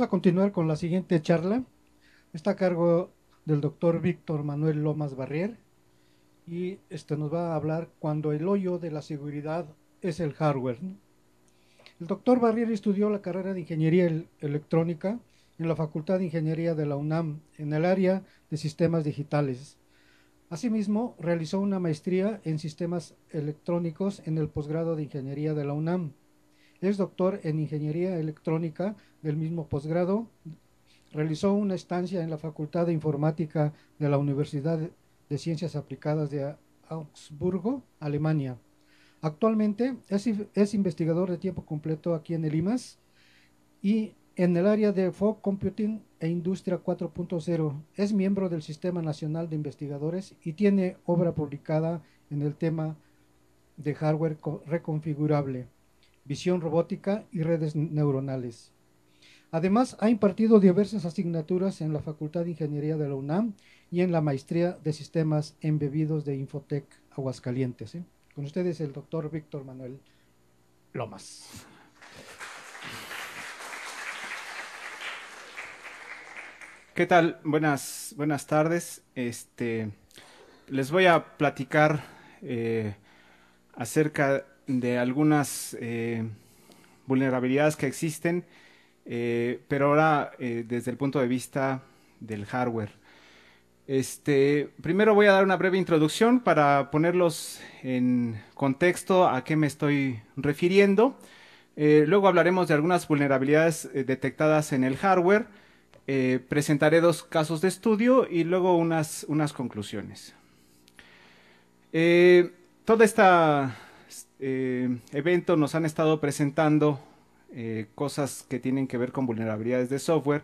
a continuar con la siguiente charla. Está a cargo del doctor Víctor Manuel Lomas Barrier y este nos va a hablar cuando el hoyo de la seguridad es el hardware. El doctor Barrier estudió la carrera de Ingeniería Electrónica en la Facultad de Ingeniería de la UNAM en el área de sistemas digitales. Asimismo, realizó una maestría en sistemas electrónicos en el posgrado de Ingeniería de la UNAM. Es doctor en Ingeniería Electrónica del mismo posgrado, realizó una estancia en la Facultad de Informática de la Universidad de Ciencias Aplicadas de Augsburgo, Alemania. Actualmente es, investigador de tiempo completo aquí en el IMAS y en el área de Fog Computing e Industria 4.0. Es miembro del Sistema Nacional de Investigadores y tiene obra publicada en el tema de hardware reconfigurable, visión robótica y redes neuronales. Además, ha impartido diversas asignaturas en la Facultad de Ingeniería de la UNAM y en la Maestría de Sistemas Embebidos de Infotec Aguascalientes. ¿eh? Con ustedes el doctor Víctor Manuel Lomas. ¿Qué tal? Buenas, tardes. Este, les voy a platicar eh, acerca de algunas eh, vulnerabilidades que existen eh, pero ahora, eh, desde el punto de vista del hardware. Este, primero voy a dar una breve introducción para ponerlos en contexto a qué me estoy refiriendo. Eh, luego hablaremos de algunas vulnerabilidades detectadas en el hardware. presentaré dos casos de estudio y luego unas, unas conclusiones. todo este evento nos han estado presentando eh, cosas que tienen que ver con vulnerabilidades de software.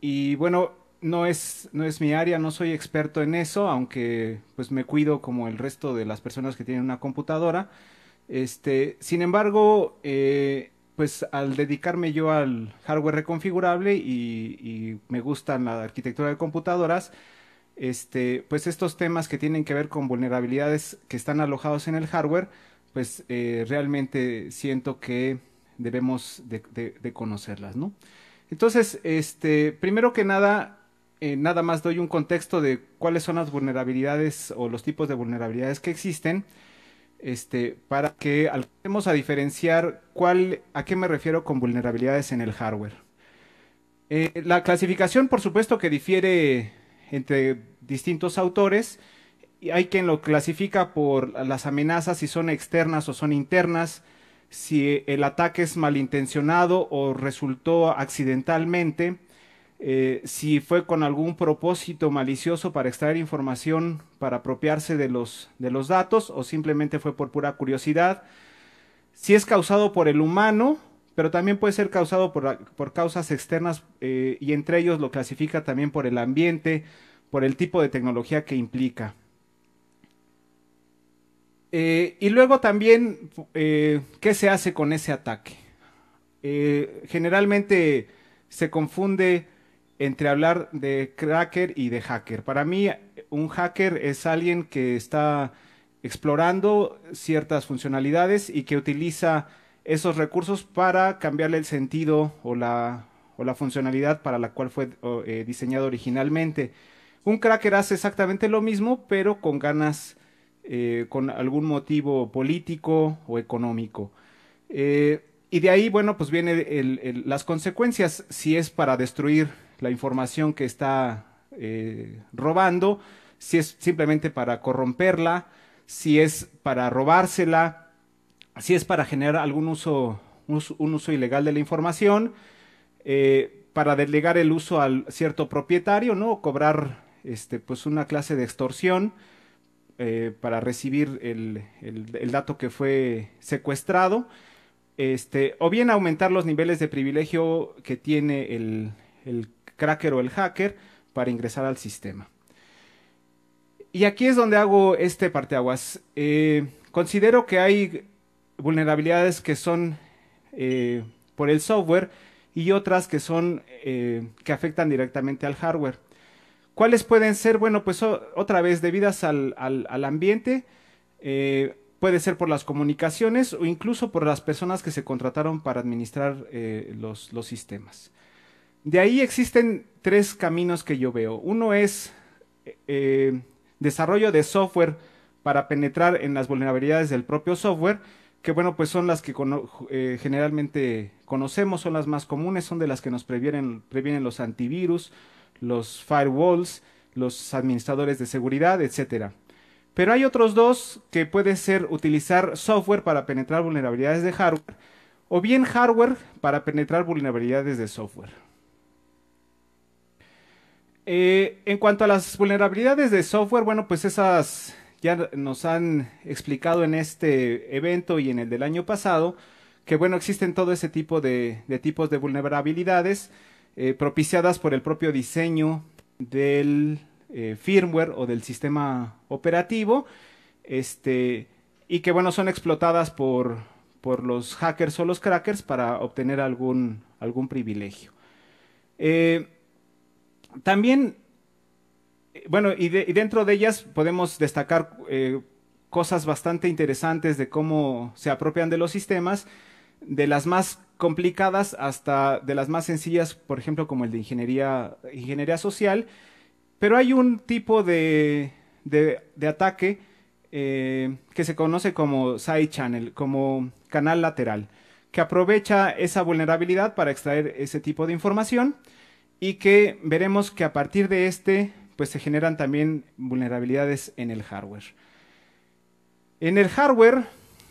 Y bueno, no es, no es mi área, no soy experto en eso, aunque pues me cuido como el resto de las personas que tienen una computadora. Este, sin embargo, eh, pues al dedicarme yo al hardware reconfigurable y, me gusta la arquitectura de computadoras, este, pues estos temas que tienen que ver con vulnerabilidades que están alojados en el hardware, pues eh, realmente siento que debemos de, conocerlas, ¿no? Entonces, este, primero que nada, eh, nada más doy un contexto de cuáles son las vulnerabilidades o los tipos de vulnerabilidades que existen, este, para que alcancemos a diferenciar a qué me refiero con vulnerabilidades en el hardware. Eh, la clasificación, por supuesto, que difiere entre distintos autores. hay quien lo clasifica por las amenazas, si son externas o son internas, si el ataque es malintencionado o resultó accidentalmente, eh, si fue con algún propósito malicioso para extraer información, para apropiarse de los, datos o simplemente fue por pura curiosidad, si es causado por el humano, pero también puede ser causado por, causas externas eh, y entre ellos lo clasifica también por el ambiente, por el tipo de tecnología que implica. Eh, y luego también, eh, ¿qué se hace con ese ataque? Eh, generalmente se confunde entre hablar de cracker y de hacker. Para mí, un hacker es alguien que está explorando ciertas funcionalidades y que utiliza esos recursos para cambiarle el sentido o la, o la funcionalidad para la cual fue diseñado originalmente. Un cracker hace exactamente lo mismo, pero con ganas eh, con algún motivo político o económico. Eh, y de ahí, bueno, pues vienen las consecuencias, si es para destruir la información que está eh, robando, si es simplemente para corromperla, si es para robársela, si es para generar algún uso, un uso, ilegal de la información, para delegar el uso al cierto propietario, ¿no? cobrar este, pues una clase de extorsión. Eh, para recibir el, dato que fue secuestrado, este, o bien aumentar los niveles de privilegio que tiene el, cracker o el hacker para ingresar al sistema. Y aquí es donde hago este parteaguas. Eh, considero que hay vulnerabilidades que son eh, por el software y otras que son que afectan directamente al hardware. ¿Cuáles pueden ser? Bueno, pues otra vez, debidas al, ambiente, eh, puede ser por las comunicaciones o incluso por las personas que se contrataron para administrar eh, los, sistemas. De ahí existen tres caminos que yo veo. Uno es eh, desarrollo de software para penetrar en las vulnerabilidades del propio software, que bueno, pues son las que generalmente conocemos, son las más comunes, son de las que nos previenen, previenen los antivirus, los firewalls, los administradores de seguridad, etc. Pero hay otros dos que pueden ser utilizar software para penetrar vulnerabilidades de hardware o bien hardware para penetrar vulnerabilidades de software. Eh, en cuanto a las vulnerabilidades de software, bueno, pues esas ya nos han explicado en este evento y en el del año pasado, que bueno, existen todo ese tipo de tipos de vulnerabilidades. Eh, propiciadas por el propio diseño del eh, firmware o del sistema operativo, este, y que bueno, son explotadas por, por los hackers o los crackers para obtener algún, algún privilegio. Eh, también, bueno, y, dentro de ellas podemos destacar cosas bastante interesantes de cómo se apropian de los sistemas. De las más complicadas hasta de las más sencillas, por ejemplo, como el de ingeniería, ingeniería social. Pero hay un tipo de, ataque eh, que se conoce como side channel, como canal lateral, que aprovecha esa vulnerabilidad para extraer ese tipo de información y que veremos que a partir de este pues se generan también vulnerabilidades en el hardware. En el hardware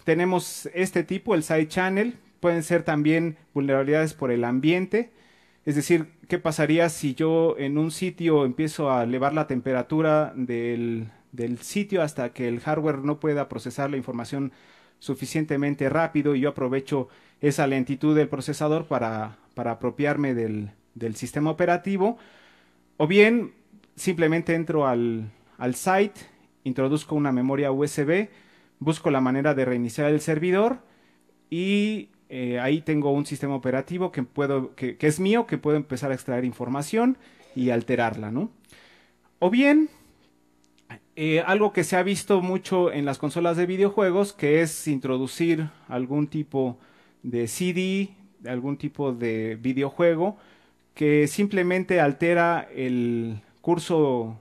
tenemos este tipo, el side channel, pueden ser también vulnerabilidades por el ambiente, es decir, ¿qué pasaría si yo en un sitio empiezo a elevar la temperatura del, sitio hasta que el hardware no pueda procesar la información suficientemente rápido y yo aprovecho esa lentitud del procesador para, apropiarme del, sistema operativo? O bien, simplemente entro al, al site, introduzco una memoria USB, busco la manera de reiniciar el servidor y eh, ahí tengo un sistema operativo que, puedo, que, es mío, que puedo empezar a extraer información y alterarla, ¿no? O bien, eh, algo que se ha visto mucho en las consolas de videojuegos, que es introducir algún tipo de CD, algún tipo de videojuego, que simplemente altera el curso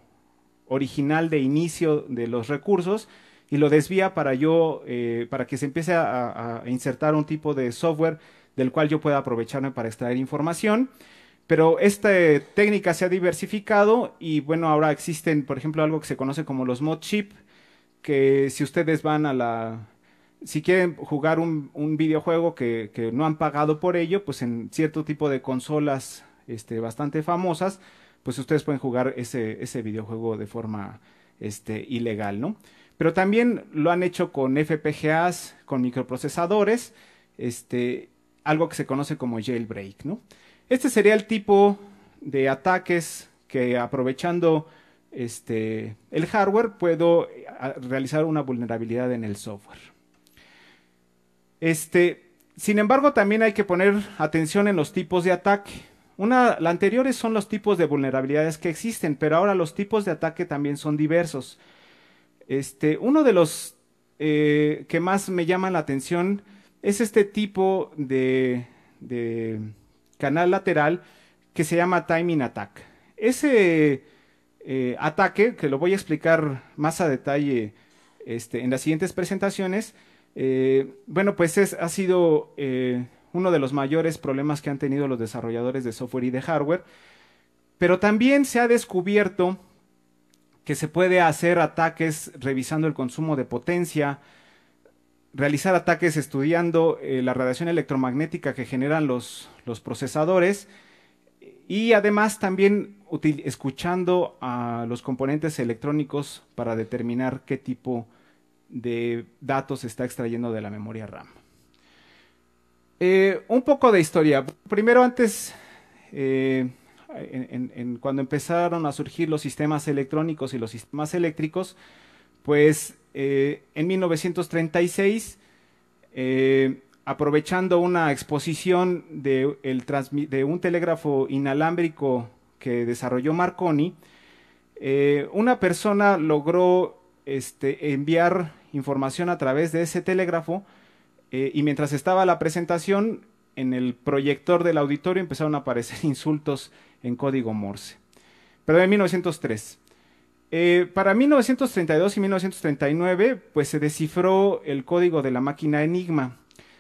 original de inicio de los recursos y lo desvía para yo, eh, para que se empiece a, insertar un tipo de software del cual yo pueda aprovecharme para extraer información. Pero esta eh, técnica se ha diversificado y bueno, ahora existen, por ejemplo, algo que se conoce como los mod chip, que si ustedes van a la, si quieren jugar un, videojuego que, no han pagado por ello, pues en cierto tipo de consolas este, bastante famosas, pues ustedes pueden jugar ese, videojuego de forma este, ilegal, ¿no? Pero también lo han hecho con FPGAs, con microprocesadores, este, algo que se conoce como jailbreak. ¿no? Este sería el tipo de ataques que aprovechando este, el hardware puedo realizar una vulnerabilidad en el software. Este, sin embargo, también hay que poner atención en los tipos de ataque. Una, la anteriores son los tipos de vulnerabilidades que existen, pero ahora los tipos de ataque también son diversos. Este, uno de los eh, que más me llaman la atención es este tipo de, canal lateral que se llama timing attack. Ese eh, ataque, que lo voy a explicar más a detalle este, en las siguientes presentaciones, eh, bueno, pues ha sido uno de los mayores problemas que han tenido los desarrolladores de software y de hardware, pero también se ha descubierto que se puede hacer ataques revisando el consumo de potencia, realizar ataques estudiando eh, la radiación electromagnética que generan los, los procesadores y además también escuchando a los componentes electrónicos para determinar qué tipo de datos se está extrayendo de la memoria RAM. Eh, un poco de historia. Primero antes... Eh, cuando empezaron a surgir los sistemas electrónicos y los sistemas eléctricos, pues eh, en 1936, eh, aprovechando una exposición de, un telégrafo inalámbrico que desarrolló Marconi, eh, una persona logró este, enviar información a través de ese telégrafo y mientras estaba la presentación, en el proyector del auditorio empezaron a aparecer insultos en código Morse. Pero en 1903. Eh, para 1932 y 1939, pues se descifró el código de la máquina Enigma.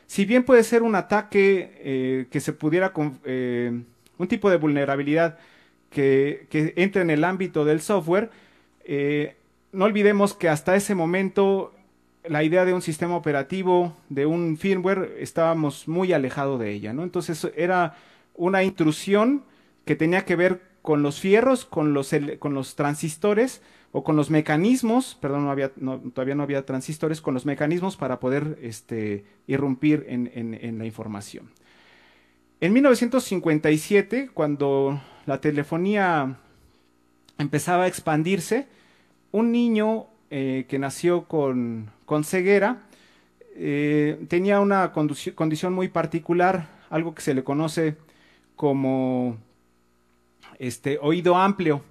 Si bien puede ser un ataque eh, que se pudiera, con, eh, un tipo de vulnerabilidad que, entre en el ámbito del software, no olvidemos que hasta ese momento la idea de un sistema operativo, de un firmware, estábamos muy alejados de ella, ¿no? Entonces era una intrusión que tenía que ver con los fierros, con los, con los transistores o con los mecanismos, perdón, todavía no había transistores, con los mecanismos para poder este, irrumpir en, la información. En 1957, cuando la telefonía empezaba a expandirse, un niño eh, que nació con, ceguera eh, tenía una condición muy particular, algo que se le conoce como este, oído amplio.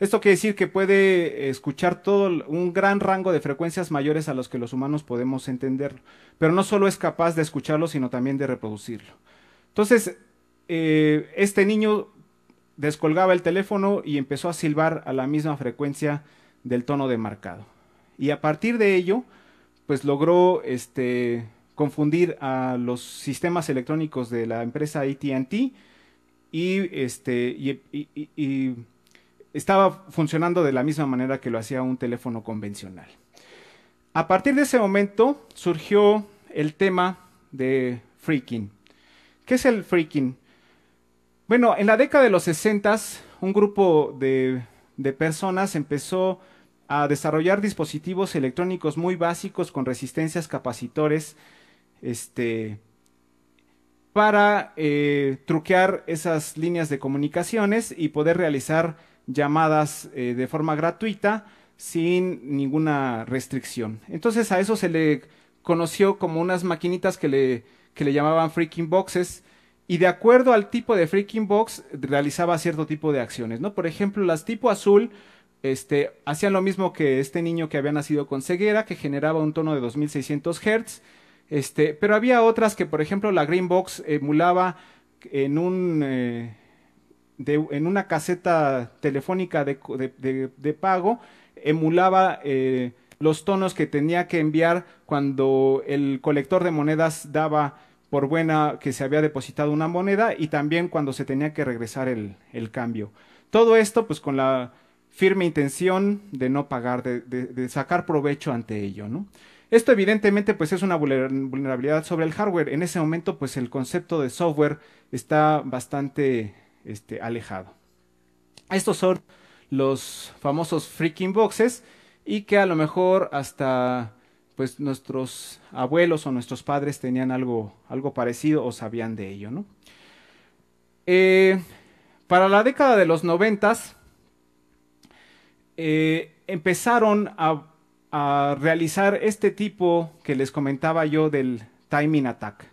Esto quiere decir que puede escuchar todo un gran rango de frecuencias mayores a los que los humanos podemos entender, pero no solo es capaz de escucharlo, sino también de reproducirlo. Entonces, eh, este niño descolgaba el teléfono y empezó a silbar a la misma frecuencia del tono demarcado. Y a partir de ello, pues logró este, confundir a los sistemas electrónicos de la empresa ATT y, este, y, estaba funcionando de la misma manera que lo hacía un teléfono convencional. A partir de ese momento surgió el tema de freaking. ¿Qué es el freaking? Bueno, en la década de los 60 un grupo de, de, personas empezó a desarrollar dispositivos electrónicos muy básicos con resistencias, capacitores, este, para eh, truquear esas líneas de comunicaciones y poder realizar llamadas eh, de forma gratuita sin ninguna restricción. Entonces a eso se le conoció como unas maquinitas que le, le llamaban freaking boxes y de acuerdo al tipo de freaking box realizaba cierto tipo de acciones, ¿no? Por ejemplo, las tipo azul este, hacían lo mismo que este niño que había nacido con ceguera, que generaba un tono de 2600 Hz este, pero había otras que, por ejemplo, la Green Box emulaba en eh, en una caseta telefónica de, pago, emulaba eh, los tonos que tenía que enviar cuando el colector de monedas daba por buena que se había depositado una moneda y también cuando se tenía que regresar el, cambio. Todo esto pues con la firme intención de no pagar, de, de sacar provecho ante ello, ¿no? Esto evidentemente pues es una vulnerabilidad sobre el hardware. En ese momento pues el concepto de software está bastante este, alejado. Estos son los famosos freaking boxes y que a lo mejor hasta pues nuestros abuelos o nuestros padres tenían algo, algo parecido o sabían de ello, eh, para la década de los noventas eh, empezaron a a realizar este tipo que les comentaba yo del timing attack.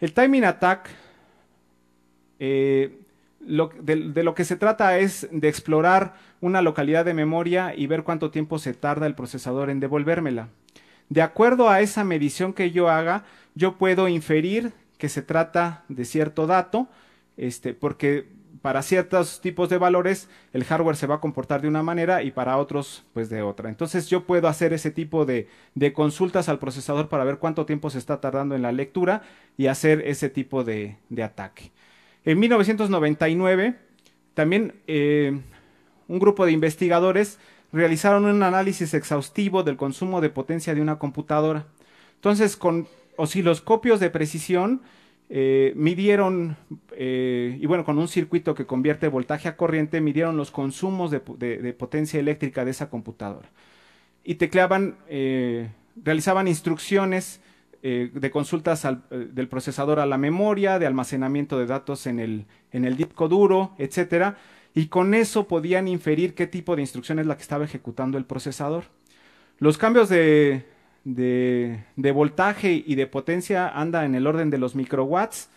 El timing attack, eh, de, lo que se trata es de explorar una localidad de memoria y ver cuánto tiempo se tarda el procesador en devolvérmela. De acuerdo a esa medición que yo haga, yo puedo inferir que se trata de cierto dato, este, porque para ciertos tipos de valores el hardware se va a comportar de una manera y para otros pues de otra. Entonces yo puedo hacer ese tipo de, consultas al procesador para ver cuánto tiempo se está tardando en la lectura y hacer ese tipo de, ataque. En 1999 también eh, un grupo de investigadores realizaron un análisis exhaustivo del consumo de potencia de una computadora. Entonces con osciloscopios de precisión eh, midieron, eh, y bueno, con un circuito que convierte voltaje a corriente, midieron los consumos de, potencia eléctrica de esa computadora. Y tecleaban, eh, realizaban instrucciones de consultas del procesador a la memoria, de almacenamiento de datos en el, en el disco duro, etcétera, y con eso podían inferir qué tipo de instrucción es la que estaba ejecutando el procesador. Los cambios de, de, voltaje y de potencia anda en el orden de los microwatts.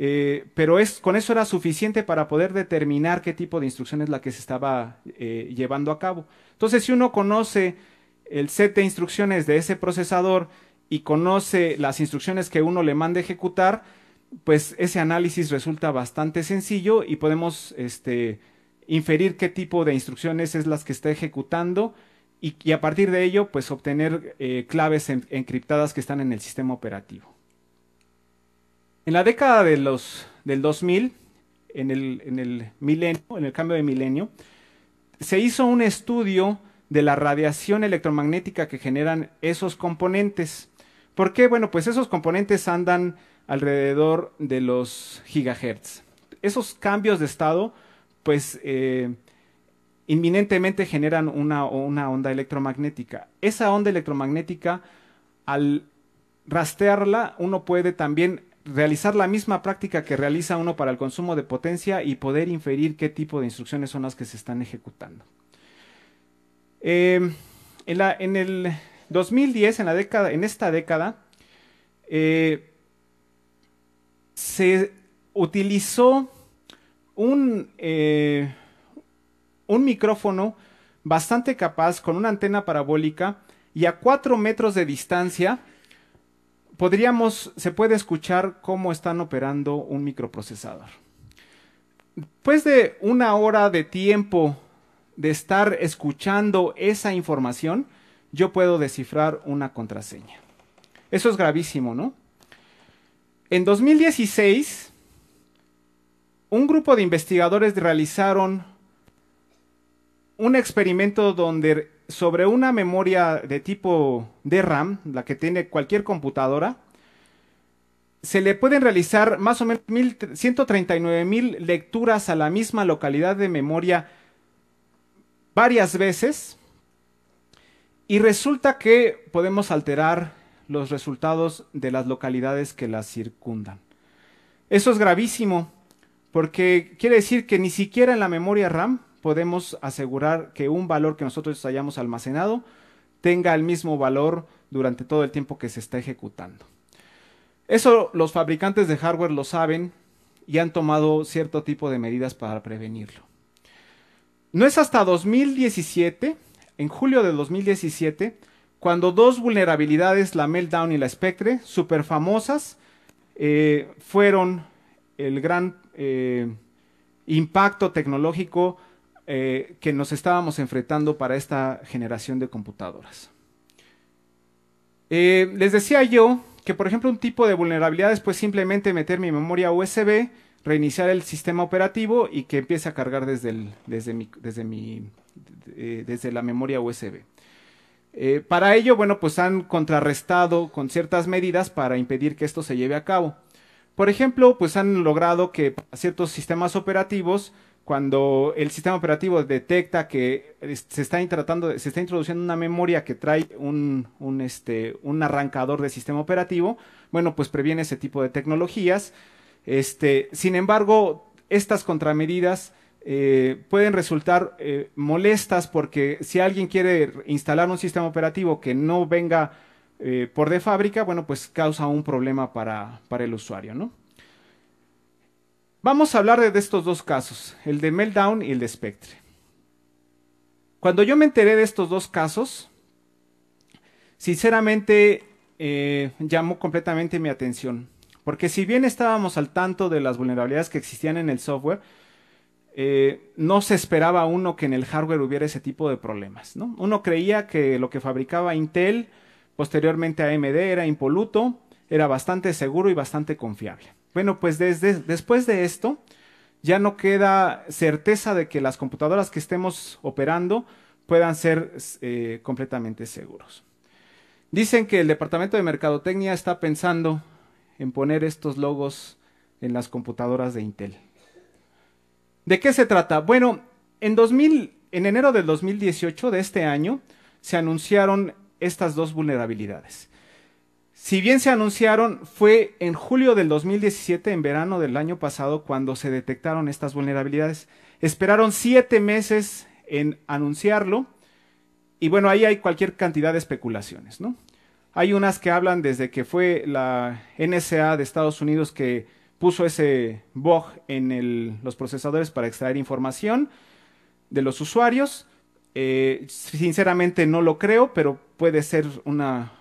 Eh, pero con eso era suficiente para poder determinar qué tipo de instrucción es la que se estaba eh, llevando a cabo. Entonces, si uno conoce el set de instrucciones de ese procesador y conoce las instrucciones que uno le manda ejecutar, pues ese análisis resulta bastante sencillo y podemos este, inferir qué tipo de instrucciones es las que está ejecutando y, a partir de ello, pues obtener eh, claves encriptadas que están en el sistema operativo. En la década de los, del 2000, en el, milenio, en el cambio de milenio, se hizo un estudio de la radiación electromagnética que generan esos componentes. ¿Por qué? Bueno, pues esos componentes andan alrededor de los gigahertz. Esos cambios de estado, pues eh, inminentemente generan una, una onda electromagnética. Esa onda electromagnética, al rastrearla, uno puede también realizar la misma práctica que realiza uno para el consumo de potencia y poder inferir qué tipo de instrucciones son las que se están ejecutando. Eh, en, el 2010, en, la década, en esta década, eh, se utilizó un, eh, un micrófono bastante capaz con una antena parabólica y a 4 metros de distancia podríamos, se puede escuchar cómo están operando un microprocesador. Después de una hora de tiempo de estar escuchando esa información, yo puedo descifrar una contraseña. Eso es gravísimo, ¿no? En 2016, un grupo de investigadores realizaron un experimento donde sobre una memoria de tipo de RAM, la que tiene cualquier computadora, se le pueden realizar más o menos 139 mil lecturas a la misma localidad de memoria varias veces y resulta que podemos alterar los resultados de las localidades que las circundan. Eso es gravísimo porque quiere decir que ni siquiera en la memoria RAM podemos asegurar que un valor que nosotros hayamos almacenado tenga el mismo valor durante todo el tiempo que se está ejecutando. Eso los fabricantes de hardware lo saben y han tomado cierto tipo de medidas para prevenirlo. No es hasta 2017, en julio de 2017, cuando dos vulnerabilidades, la Meltdown y la Spectre, súper famosas, eh, fueron el gran eh, impacto tecnológico eh, que nos estábamos enfrentando para esta generación de computadoras. Eh, les decía yo que, por ejemplo, un tipo de vulnerabilidad es pues simplemente meter mi memoria USB, reiniciar el sistema operativo y que empiece a cargar desde, mi, eh, desde, la memoria USB. para ello, bueno, pues han contrarrestado con ciertas medidas para impedir que esto se lleve a cabo. Por ejemplo, pues han logrado que ciertos sistemas operativos cuando el sistema operativo detecta que se está tratando, se está introduciendo una memoria que trae un, este, un arrancador de sistema operativo, bueno, pues previene ese tipo de tecnologías. Este, sin embargo, estas contramedidas eh, pueden resultar eh, molestas porque si alguien quiere instalar un sistema operativo que no venga eh, por de fábrica, bueno, pues causa un problema para, para el usuario, ¿no? Vamos a hablar de estos dos casos, el de Meltdown y el de Spectre. Cuando yo me enteré de estos dos casos, sinceramente eh, llamó completamente mi atención. Porque si bien estábamos al tanto de las vulnerabilidades que existían en el software, eh, no se esperaba uno que en el hardware hubiera ese tipo de problemas. Uno creía que lo que fabricaba Intel, posteriormente AMD, era impoluto, era bastante seguro y bastante confiable. Bueno, pues desde, después de esto ya no queda certeza de que las computadoras que estemos operando puedan ser eh, completamente seguros. Dicen que el Departamento de Mercadotecnia está pensando en poner estos logos en las computadoras de Intel. ¿De qué se trata? Bueno, en, en enero del 2018 de este año se anunciaron estas dos vulnerabilidades. Si bien se anunciaron, fue en julio del 2017, en verano del año pasado, cuando se detectaron estas vulnerabilidades. Esperaron siete meses en anunciarlo. Y bueno, ahí hay cualquier cantidad de especulaciones, Hay unas que hablan desde que fue la NSA de Estados Unidos que puso ese bug en los procesadores para extraer información de los usuarios. Eh, sinceramente no lo creo, pero puede ser una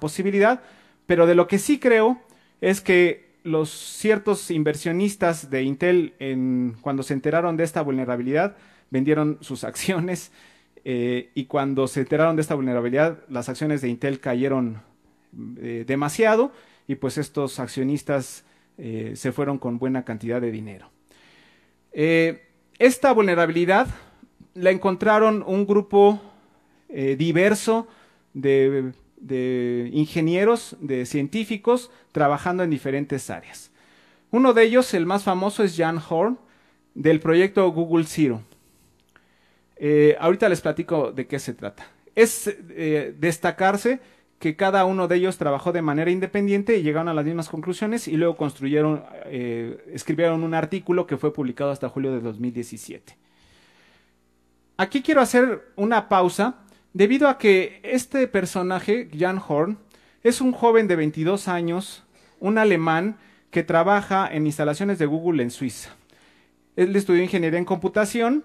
posibilidad. Pero de lo que sí creo es que los ciertos inversionistas de Intel, cuando se enteraron de esta vulnerabilidad, vendieron sus acciones eh, y cuando se enteraron de esta vulnerabilidad, las acciones de Intel cayeron eh, demasiado y pues estos accionistas eh, se fueron con buena cantidad de dinero. esta vulnerabilidad la encontraron un grupo diverso de de ingenieros, de científicos, trabajando en diferentes áreas. Uno de ellos, el más famoso, es Jan Horn, del proyecto Google Zero. Eh, ahorita les platico de qué se trata. Es eh, destacarse que cada uno de ellos trabajó de manera independiente y llegaron a las mismas conclusiones y luego construyeron, eh, escribieron un artículo que fue publicado hasta julio de 2017. Aquí quiero hacer una pausa debido a que este personaje, Jan Horn, es un joven de 22 años, un alemán que trabaja en instalaciones de Google en Suiza. Él estudió ingeniería en computación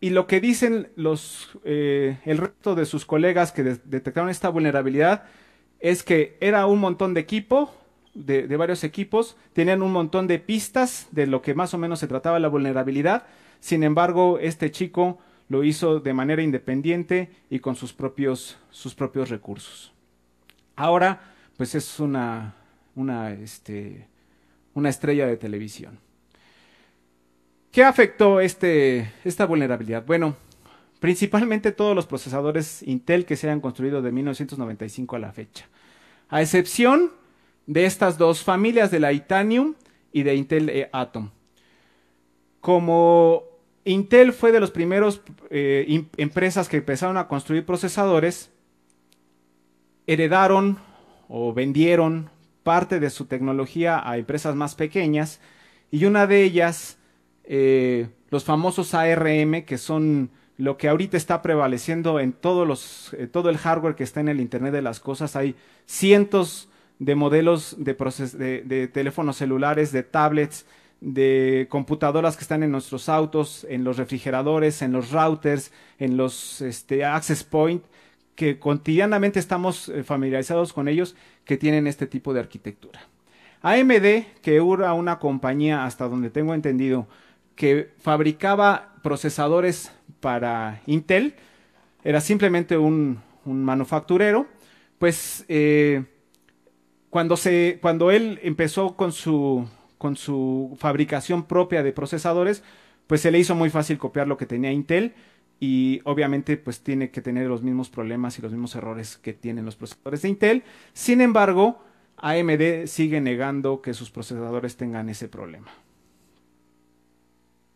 y lo que dicen los, eh, el resto de sus colegas que detectaron esta vulnerabilidad es que era un montón de equipo, de, de, varios equipos, tenían un montón de pistas de lo que más o menos se trataba la vulnerabilidad. Sin embargo, este chico lo hizo de manera independiente y con sus propios, sus propios recursos. Ahora, pues es una, una, este, una estrella de televisión. ¿Qué afectó este, esta vulnerabilidad? Bueno, principalmente todos los procesadores Intel que se hayan construido de 1995 a la fecha, a excepción de estas dos familias de la Itanium y de Intel eh, Atom. Como Intel fue de las primeras eh, empresas que empezaron a construir procesadores, heredaron o vendieron parte de su tecnología a empresas más pequeñas y una de ellas, eh, los famosos ARM, que son lo que ahorita está prevaleciendo en todos eh, todo el hardware que está en el Internet de las Cosas. Hay cientos de modelos de teléfonos celulares, de tablets, de computadoras que están en nuestros autos, en los refrigeradores, en los routers, en los este, access point, que cotidianamente estamos eh, familiarizados con ellos, que tienen este tipo de arquitectura. AMD, que era una compañía, hasta donde tengo entendido, que fabricaba procesadores para Intel, era simplemente un, manufacturero, pues eh, cuando, se, cuando él empezó con su con su fabricación propia de procesadores, pues se le hizo muy fácil copiar lo que tenía Intel y obviamente pues tiene que tener los mismos problemas y los mismos errores que tienen los procesadores de Intel. Sin embargo, AMD sigue negando que sus procesadores tengan ese problema.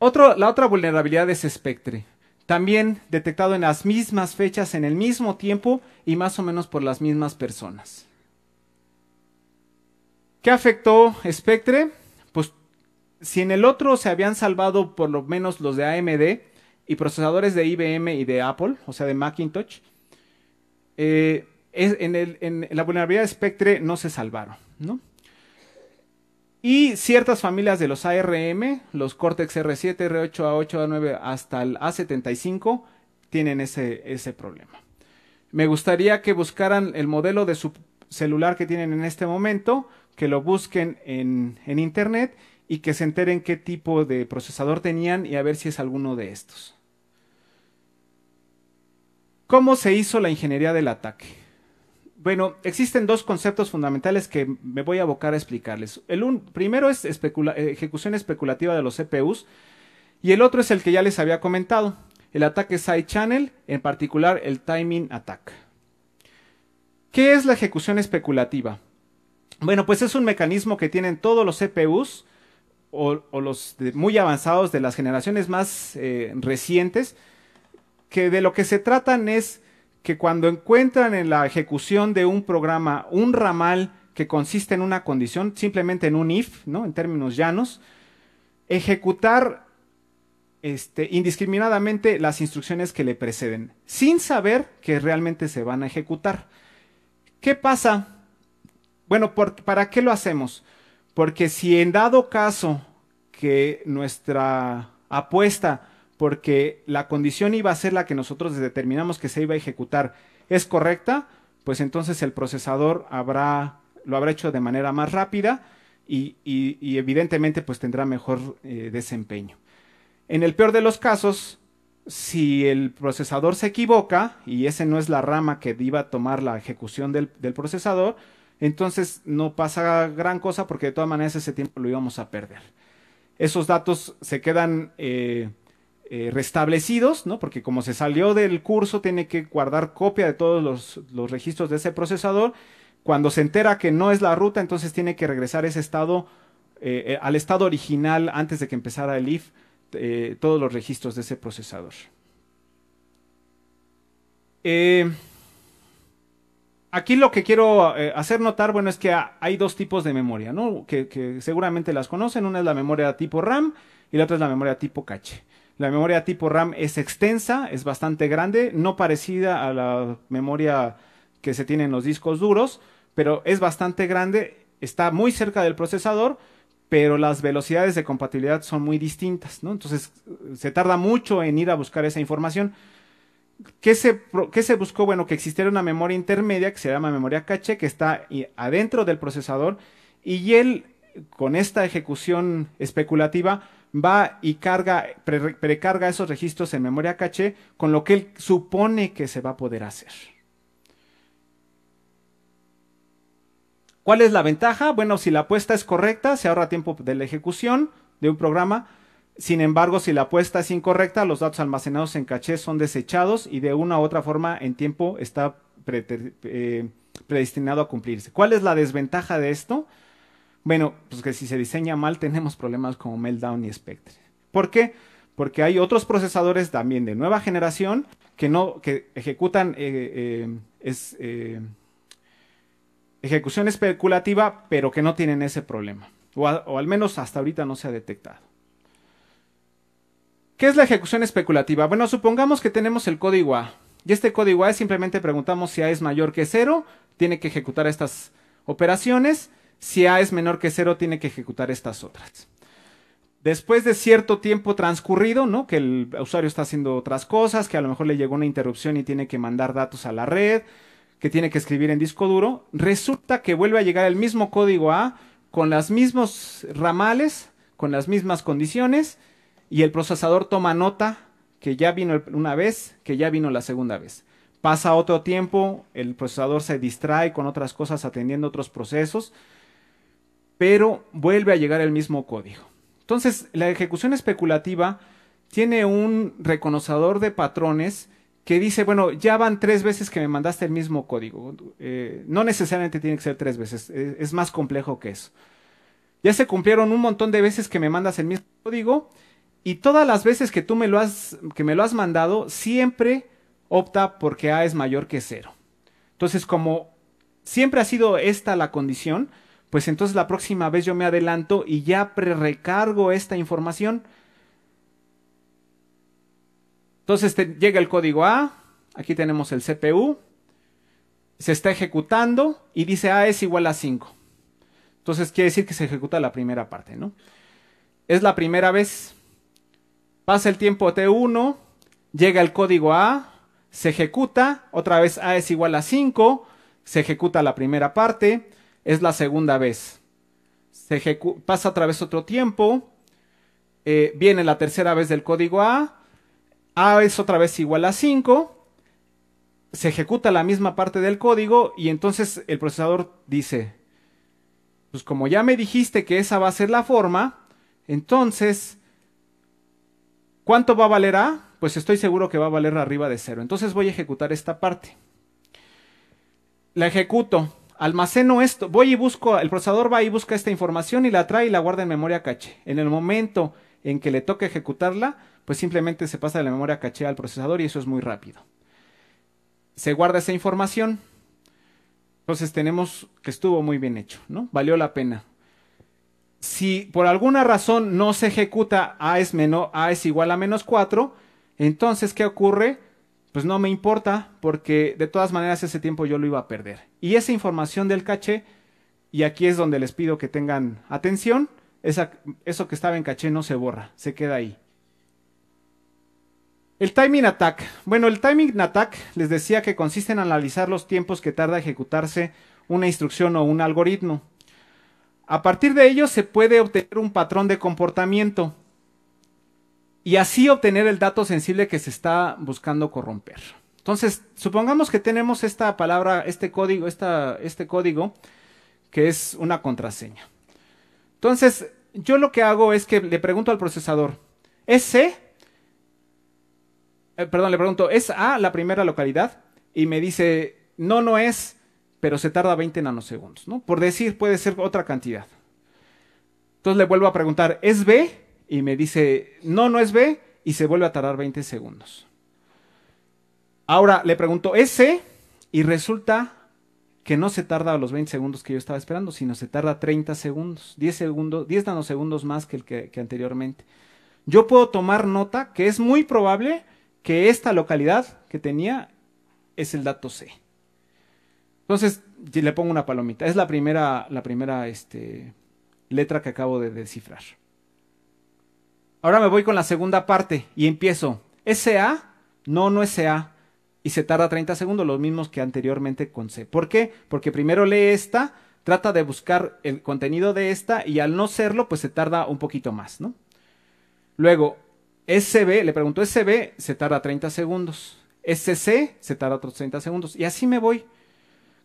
la otra vulnerabilidad es Spectre. También detectado en las mismas fechas, en el mismo tiempo y más o menos por las mismas personas. ¿Qué afectó Spectre? si en el otro se habían salvado por lo menos los de AMD y procesadores de IBM y de Apple, o sea, de Macintosh, eh, en, la vulnerabilidad de Spectre no se salvaron, Y ciertas familias de los ARM, los Cortex R7, R8, A8, A9 hasta el A75, tienen ese, problema. Me gustaría que buscaran el modelo de su celular que tienen en este momento, que lo busquen en internet y que se enteren qué tipo de procesador tenían y a ver si es alguno de estos. ¿Cómo se hizo la ingeniería del ataque? Bueno, existen dos conceptos fundamentales que me voy a abocar a explicarles. El primero es ejecución especulativa de los CPUs y el otro es el que ya les había comentado, el ataque side channel, en particular el timing attack. ¿Qué es la ejecución especulativa? Bueno, pues es un mecanismo que tienen todos los CPUs o, los muy avanzados de las generaciones más eh, recientes, que de lo que se tratan es que cuando encuentran en la ejecución de un programa un ramal que consiste en una condición, simplemente en un if, ¿no? En términos llanos, ejecutar este, indiscriminadamente las instrucciones que le preceden, sin saber que realmente se van a ejecutar. ¿Qué pasa? Bueno, ¿para qué lo hacemos? Porque si en dado caso que nuestra apuesta, porque la condición iba a ser la que nosotros determinamos que se iba a ejecutar, es correcta, pues entonces el procesador habrá, lo habrá hecho de manera más rápida y, evidentemente pues tendrá mejor eh, desempeño. En el peor de los casos, si el procesador se equivoca, y esa no es la rama que iba a tomar la ejecución del procesador, entonces no pasa gran cosa porque de todas maneras ese tiempo lo íbamos a perder. Esos datos se quedan eh, eh, restablecidos, ¿no? Porque como se salió del curso, tiene que guardar copia de todos los, registros de ese procesador. Cuando se entera que no es la ruta, entonces tiene que regresar ese estado eh, al estado original antes de que empezara el if todos los registros de ese procesador. Eh, aquí lo que quiero eh, hacer notar, bueno, es que hay dos tipos de memoria, ¿no? Que, que, seguramente las conocen. Una es la memoria tipo RAM y la otra es la memoria tipo cache. La memoria tipo RAM es extensa, es bastante grande, no parecida a la memoria que se tiene en los discos duros, pero es bastante grande, está muy cerca del procesador, pero las velocidades de compatibilidad son muy distintas, ¿no? Entonces se tarda mucho en ir a buscar esa información. ¿Qué se, buscó? Bueno, que existiera una memoria intermedia que se llama memoria caché, que está adentro del procesador y él, con esta ejecución especulativa, va y carga, precarga esos registros en memoria caché con lo que él supone que se va a poder hacer. ¿Cuál es la ventaja? Bueno, si la apuesta es correcta, se ahorra tiempo de la ejecución de un programa, sin embargo, si la apuesta es incorrecta, los datos almacenados en caché son desechados y de una u otra forma en tiempo está eh, predestinado a cumplirse. ¿Cuál es la desventaja de esto? Bueno, pues que si se diseña mal tenemos problemas como Meltdown y Spectre. ¿Por qué? Porque hay otros procesadores también de nueva generación que no que ejecutan eh, eh, ejecución especulativa, pero que no tienen ese problema. o al menos hasta ahorita no se ha detectado. ¿Qué es la ejecución especulativa? Bueno, supongamos que tenemos el código A. Y este código A es simplemente preguntamos si A es mayor que 0, tiene que ejecutar estas operaciones. Si A es menor que cero, tiene que ejecutar estas otras. Después de cierto tiempo transcurrido, ¿no? Que el usuario está haciendo otras cosas, que a lo mejor le llegó una interrupción y tiene que mandar datos a la red, que tiene que escribir en disco duro, resulta que vuelve a llegar el mismo código A con los mismos ramales, con las mismas condiciones y el procesador toma nota que ya vino una vez, que ya vino la segunda vez. Pasa otro tiempo, el procesador se distrae con otras cosas atendiendo otros procesos, pero vuelve a llegar el mismo código. Entonces, la ejecución especulativa tiene un reconocedor de patrones que dice, bueno, ya van tres veces que me mandaste el mismo código. Eh, no necesariamente tiene que ser tres veces, es más complejo que eso. Ya se cumplieron un montón de veces que me mandas el mismo código y todas las veces que tú me lo has, que me lo has mandado, siempre opta porque A es mayor que cero. Entonces, como siempre ha sido esta la condición, pues entonces la próxima vez yo me adelanto y ya prerecargo esta información. Entonces te llega el código A, aquí tenemos el CPU, se está ejecutando y dice A es igual a 5. Entonces quiere decir que se ejecuta la primera parte, ¿no? Es la primera vez Pasa el tiempo T1, llega el código A, se ejecuta, otra vez A es igual a 5, se ejecuta la primera parte, es la segunda vez. Se pasa otra vez otro tiempo, eh, viene la tercera vez del código A, A es otra vez igual a 5, se ejecuta la misma parte del código y entonces el procesador dice, pues como ya me dijiste que esa va a ser la forma, entonces ¿Cuánto va a valer A? Pues estoy seguro que va a valer arriba de cero. Entonces voy a ejecutar esta parte. La ejecuto. Almaceno esto. Voy y busco. El procesador va y busca esta información y la trae y la guarda en memoria caché. En el momento en que le toque ejecutarla, pues simplemente se pasa de la memoria caché al procesador y eso es muy rápido. Se guarda esa información. Entonces tenemos que estuvo muy bien hecho, ¿no? Valió la pena si por alguna razón no se ejecuta A es, A igual a menos 4, entonces, ¿qué ocurre? Pues no me importa, porque de todas maneras ese tiempo yo lo iba a perder. Y esa información del caché, y aquí es donde les pido que tengan atención, eso que estaba en caché no se borra, se queda ahí. El timing attack. Bueno, el timing attack les decía que consiste en analizar los tiempos que tarda ejecutarse una instrucción o un algoritmo. A partir de ello se puede obtener un patrón de comportamiento y así obtener el dato sensible que se está buscando corromper. Entonces, supongamos que tenemos esta palabra, este código, esta, este código, que es una contraseña. Entonces, yo lo que hago es que le pregunto al procesador, ¿es C? Eh, perdón, le pregunto, ¿es A la primera localidad? Y me dice, no, no es pero se tarda 20 nanosegundos, ¿no? Por decir, puede ser otra cantidad. Entonces le vuelvo a preguntar, ¿es B? Y me dice, no, no es B, y se vuelve a tardar 20 segundos. Ahora le pregunto, ¿es C? Y resulta que no se tarda los 20 segundos que yo estaba esperando, sino se tarda 30 segundos, 10 segundos, 10 nanosegundos más que el que anteriormente. Yo puedo tomar nota que es muy probable que esta localidad que tenía es el dato C. Entonces, le pongo una palomita. Es la primera, la primera este, letra que acabo de descifrar. Ahora me voy con la segunda parte y empiezo. ¿SA? E no, no es SA. E y se tarda 30 segundos, los mismos que anteriormente con C. ¿Por qué? Porque primero lee esta, trata de buscar el contenido de esta y al no serlo, pues se tarda un poquito más, ¿no? Luego, SB, le pregunto SB, se tarda 30 segundos. SC se tarda otros 30 segundos. Y así me voy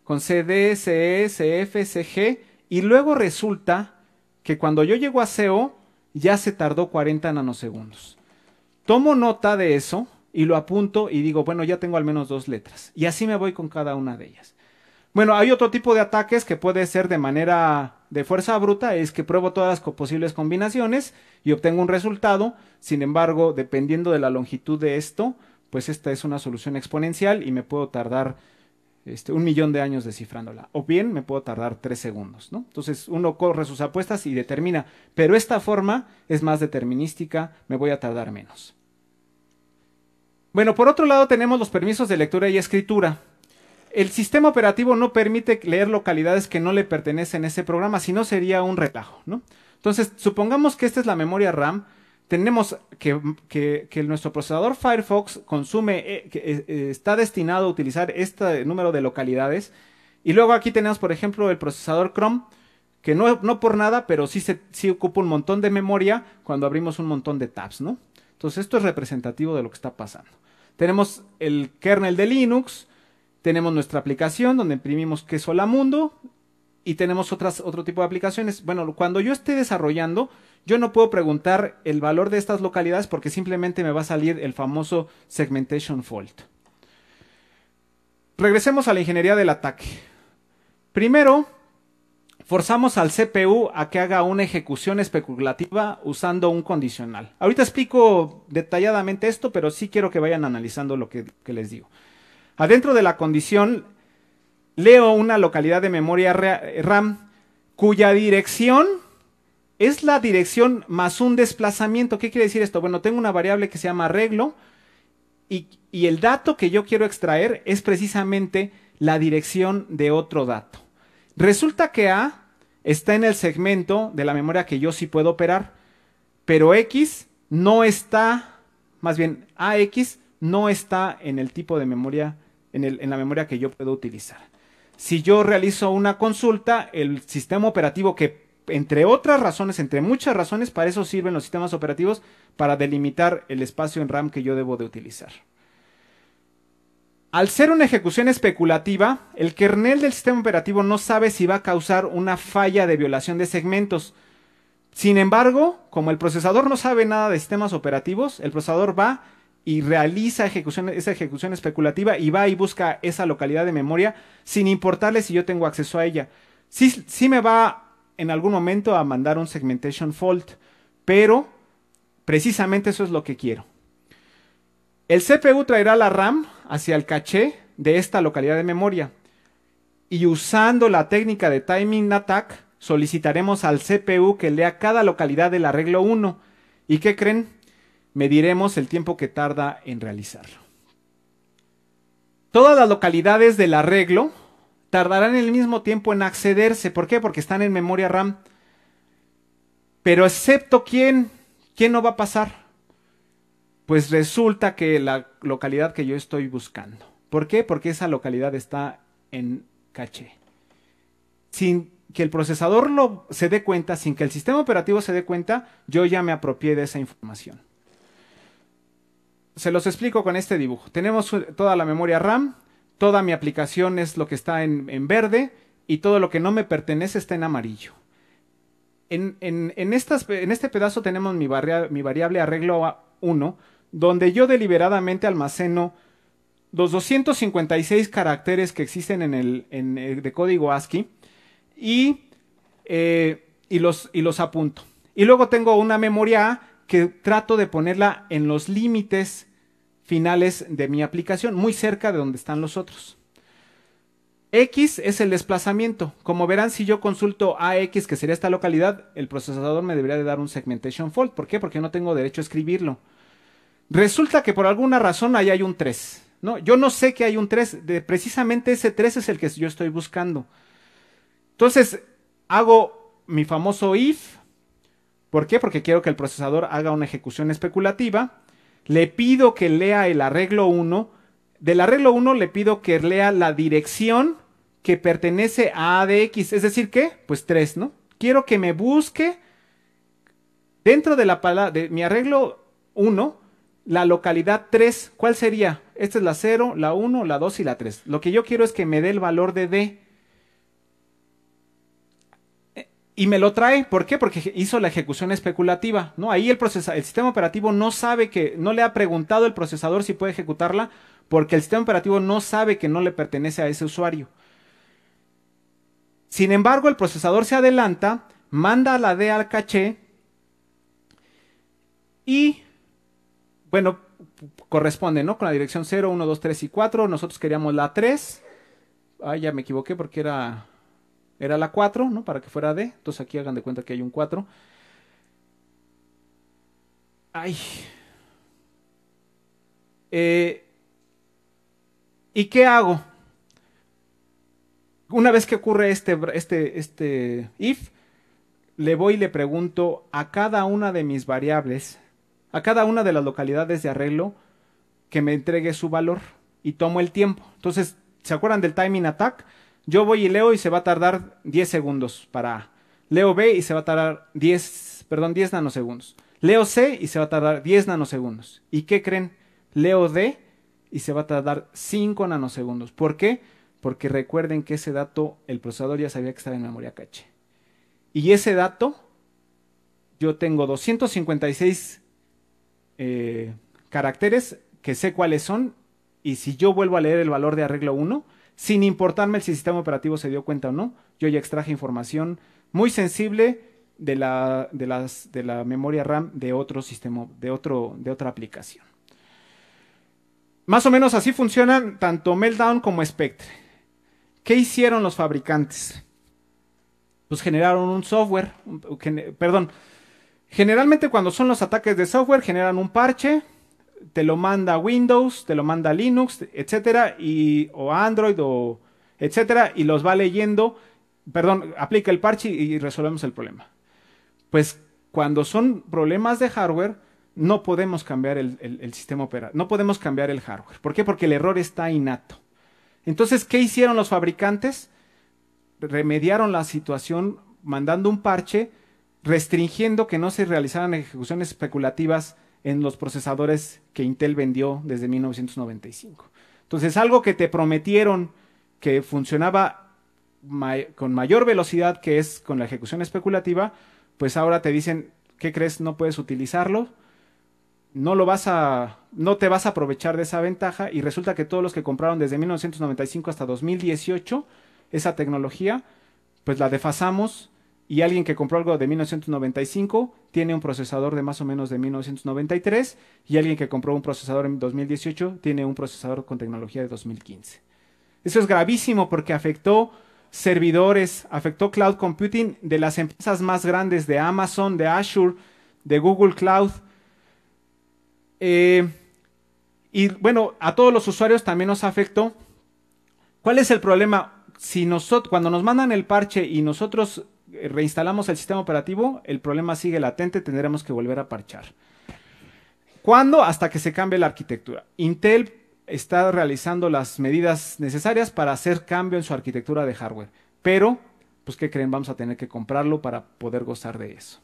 con CD, CE, CF, CG, y luego resulta que cuando yo llego a seo ya se tardó 40 nanosegundos. Tomo nota de eso y lo apunto y digo, bueno, ya tengo al menos dos letras. Y así me voy con cada una de ellas. Bueno, hay otro tipo de ataques que puede ser de manera de fuerza bruta, es que pruebo todas las posibles combinaciones y obtengo un resultado. Sin embargo, dependiendo de la longitud de esto, pues esta es una solución exponencial y me puedo tardar este, un millón de años descifrándola. O bien me puedo tardar tres segundos, ¿no? Entonces uno corre sus apuestas y determina, pero esta forma es más determinística, me voy a tardar menos. Bueno, por otro lado tenemos los permisos de lectura y escritura. El sistema operativo no permite leer localidades que no le pertenecen a ese programa, si no sería un retajo. Entonces, supongamos que esta es la memoria RAM tenemos que, que, nuestro procesador Firefox consume, eh, eh, eh, está destinado a utilizar este número de localidades. Y luego aquí tenemos, por ejemplo, el procesador Chrome, que no, no por nada, pero sí, se, sí ocupa un montón de memoria cuando abrimos un montón de tabs, ¿no? Entonces esto es representativo de lo que está pasando. Tenemos el kernel de Linux, tenemos nuestra aplicación donde imprimimos queso la Mundo y tenemos otras, otro tipo de aplicaciones. Bueno, cuando yo esté desarrollando, yo no puedo preguntar el valor de estas localidades porque simplemente me va a salir el famoso segmentation fault. Regresemos a la ingeniería del ataque. Primero, forzamos al CPU a que haga una ejecución especulativa usando un condicional. Ahorita explico detalladamente esto, pero sí quiero que vayan analizando lo que, que les digo. Adentro de la condición, leo una localidad de memoria RAM cuya dirección es la dirección más un desplazamiento. ¿Qué quiere decir esto? Bueno, tengo una variable que se llama arreglo y, el dato que yo quiero extraer es precisamente la dirección de otro dato. Resulta que A está en el segmento de la memoria que yo sí puedo operar, pero X no está, más bien AX no está en el tipo de memoria, en la memoria que yo puedo utilizar si yo realizo una consulta, el sistema operativo que, entre otras razones, entre muchas razones, para eso sirven los sistemas operativos, para delimitar el espacio en RAM que yo debo de utilizar. Al ser una ejecución especulativa, el kernel del sistema operativo no sabe si va a causar una falla de violación de segmentos. Sin embargo, como el procesador no sabe nada de sistemas operativos, el procesador va y realiza esa ejecución especulativa y va y busca esa localidad de memoria sin importarle si yo tengo acceso a ella. si sí me va en algún momento a mandar un segmentation fault, pero precisamente eso es lo que quiero. El CPU traerá la RAM hacia el caché de esta localidad de memoria y usando la técnica de timing attack solicitaremos al CPU que lea cada localidad del arreglo 1. ¿Y qué creen? mediremos el tiempo que tarda en realizarlo. Todas las localidades del arreglo tardarán el mismo tiempo en accederse. ¿Por qué? Porque están en memoria RAM. Pero excepto quién, quién no va a pasar. Pues resulta que la localidad que yo estoy buscando. ¿Por qué? Porque esa localidad está en caché. Sin que el procesador se dé cuenta, sin que el sistema operativo se dé cuenta, yo ya me apropié de esa información se los explico con este dibujo. Tenemos toda la memoria RAM, toda mi aplicación es lo que está en, verde y todo lo que no me pertenece está en amarillo. En, este pedazo tenemos mi, mi variable arreglo a 1, donde yo deliberadamente almaceno los 256 caracteres que existen en el, eh, de código ASCII y, eh, y, los, y los apunto. Y luego tengo una memoria A que trato de ponerla en los límites finales de mi aplicación, muy cerca de donde están los otros. X es el desplazamiento. Como verán, si yo consulto AX, que sería esta localidad, el procesador me debería de dar un segmentation fault. ¿Por qué? Porque no tengo derecho a escribirlo. Resulta que por alguna razón ahí hay un 3. ¿no? Yo no sé que hay un 3. De, precisamente ese 3 es el que yo estoy buscando. Entonces, hago mi famoso if, ¿Por qué? Porque quiero que el procesador haga una ejecución especulativa. Le pido que lea el arreglo 1. Del arreglo 1 le pido que lea la dirección que pertenece a ADX. Es decir, ¿qué? Pues 3, ¿no? Quiero que me busque dentro de, la de mi arreglo 1 la localidad 3. ¿Cuál sería? Esta es la 0, la 1, la 2 y la 3. Lo que yo quiero es que me dé el valor de D. y me lo trae, ¿por qué? Porque hizo la ejecución especulativa, ¿no? Ahí el, el sistema operativo no sabe que, no le ha preguntado el procesador si puede ejecutarla, porque el sistema operativo no sabe que no le pertenece a ese usuario. Sin embargo, el procesador se adelanta, manda la D al caché y, bueno, corresponde, ¿no? Con la dirección 0, 1, 2, 3 y 4, nosotros queríamos la 3. Ay, ya me equivoqué porque era era la 4, ¿no? Para que fuera D. Entonces aquí hagan de cuenta que hay un 4. Ay. Eh, ¿Y qué hago? Una vez que ocurre este, este, este if, le voy y le pregunto a cada una de mis variables, a cada una de las localidades de arreglo, que me entregue su valor y tomo el tiempo. Entonces, ¿se acuerdan del timing attack? Yo voy y leo y se va a tardar 10 segundos para Leo B y se va a tardar 10, perdón, 10 nanosegundos. Leo C y se va a tardar 10 nanosegundos. ¿Y qué creen? Leo D y se va a tardar 5 nanosegundos. ¿Por qué? Porque recuerden que ese dato el procesador ya sabía que estaba en memoria caché. Y ese dato, yo tengo 256 eh, caracteres que sé cuáles son y si yo vuelvo a leer el valor de arreglo 1, sin importarme si el sistema operativo se dio cuenta o no, yo ya extraje información muy sensible de la, de la memoria RAM de otro sistema, de, otro, de otra aplicación. Más o menos así funcionan tanto Meltdown como Spectre. ¿Qué hicieron los fabricantes? Pues generaron un software, perdón, generalmente cuando son los ataques de software generan un parche, te lo manda Windows, te lo manda Linux, etcétera, y, o Android, o etcétera, y los va leyendo. Perdón, aplica el parche y resolvemos el problema. Pues cuando son problemas de hardware, no podemos cambiar el, sistema operativo, no podemos cambiar el hardware. ¿Por qué? Porque el error está innato. Entonces, ¿qué hicieron los fabricantes? Remediaron la situación mandando un parche, restringiendo que no se realizaran ejecuciones especulativas en los procesadores que Intel vendió desde 1995. Entonces, algo que te prometieron que funcionaba con mayor velocidad, que es con la ejecución especulativa, pues ahora te dicen, ¿qué crees? No puedes utilizarlo, no lo vas a, no te vas a aprovechar de esa ventaja y resulta que todos los que compraron desde 1995 hasta 2018 esa tecnología, pues la defasamos y alguien que compró algo de 1995 tiene un procesador de más o menos de 1993 y alguien que compró un procesador en 2018 tiene un procesador con tecnología de 2015. Eso es gravísimo porque afectó servidores, afectó cloud computing de las empresas más grandes de Amazon, de Azure, de Google Cloud. Eh, y bueno, a todos los usuarios también nos afectó. ¿Cuál es el problema? Si nosotros, cuando nos mandan el parche y nosotros reinstalamos el sistema operativo, el problema sigue latente, tendremos que volver a parchar. ¿Cuándo? Hasta que se cambie la arquitectura. Intel está realizando las medidas necesarias para hacer cambio en su arquitectura de hardware, pero, pues, ¿qué creen? Vamos a tener que comprarlo para poder gozar de eso.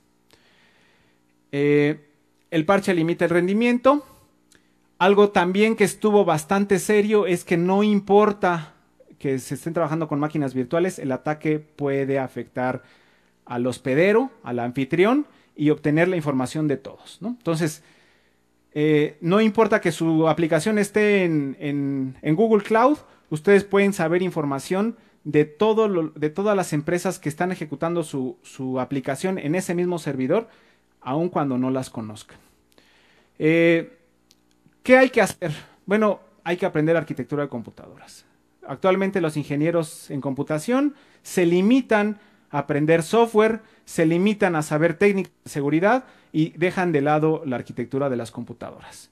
Eh, el parche limita el rendimiento. Algo también que estuvo bastante serio es que no importa que se estén trabajando con máquinas virtuales, el ataque puede afectar al hospedero, al anfitrión y obtener la información de todos. Entonces, eh, no importa que su aplicación esté en, Google Cloud, ustedes pueden saber información de, todas las empresas que están ejecutando su, aplicación en ese mismo servidor, aun cuando no las conozcan. Eh, ¿Qué hay que hacer? Bueno, hay que aprender arquitectura de computadoras. Actualmente los ingenieros en computación se limitan a aprender software, se limitan a saber técnica de seguridad y dejan de lado la arquitectura de las computadoras.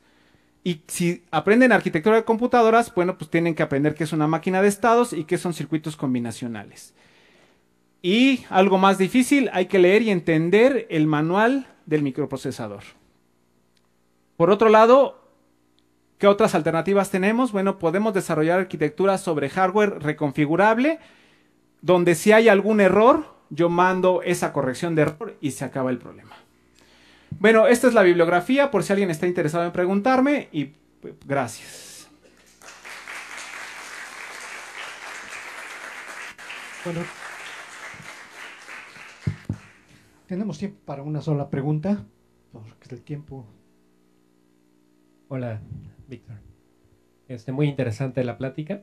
Y si aprenden arquitectura de computadoras, bueno, pues tienen que aprender qué es una máquina de estados y qué son circuitos combinacionales. Y algo más difícil, hay que leer y entender el manual del microprocesador. Por otro lado, ¿Qué otras alternativas tenemos? Bueno, podemos desarrollar arquitectura sobre hardware reconfigurable, donde si hay algún error, yo mando esa corrección de error y se acaba el problema. Bueno, esta es la bibliografía por si alguien está interesado en preguntarme y pues, gracias. tenemos tiempo para una sola pregunta, es el tiempo. Hola, Víctor. Este, muy interesante la plática.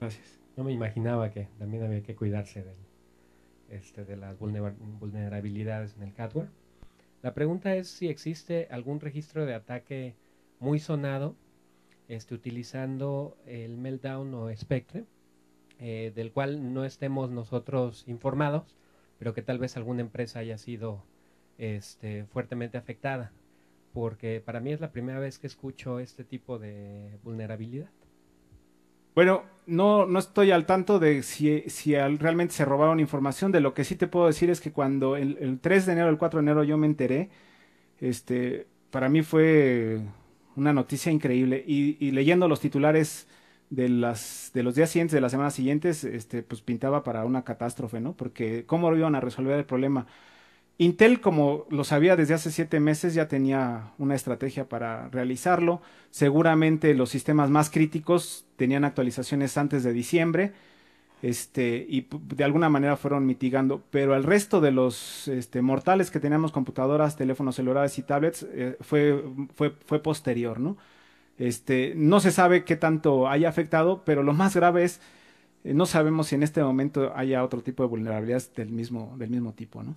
Gracias. No me imaginaba que también había que cuidarse del, este, de las vulnerabilidades en el catware. La pregunta es si existe algún registro de ataque muy sonado este, utilizando el Meltdown o Spectre, eh, del cual no estemos nosotros informados, pero que tal vez alguna empresa haya sido este, fuertemente afectada porque para mí es la primera vez que escucho este tipo de vulnerabilidad. Bueno, no, no estoy al tanto de si, si realmente se robaron información. De lo que sí te puedo decir es que cuando el, 3 de enero, el 4 de enero yo me enteré, este, para mí fue una noticia increíble. Y, leyendo los titulares de, las, de los días siguientes, de las semanas siguientes, este, pues pintaba para una catástrofe, ¿no? Porque cómo iban a resolver el problema. Intel, como lo sabía desde hace siete meses, ya tenía una estrategia para realizarlo. Seguramente los sistemas más críticos tenían actualizaciones antes de diciembre. Este, y de alguna manera fueron mitigando, pero el resto de los este, mortales que teníamos computadoras, teléfonos celulares y tablets eh, fue, fue, fue, posterior, ¿no? Este, no se sabe qué tanto haya afectado, pero lo más grave es, eh, no sabemos si en este momento haya otro tipo de vulnerabilidades del mismo, del mismo tipo, ¿no?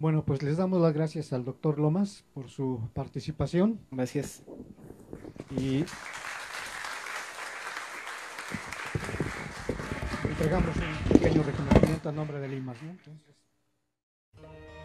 Bueno, pues les damos las gracias al doctor Lomas por su participación. Gracias. Y entregamos un pequeño reconocimiento a nombre de IMAS. ¿no? Entonces...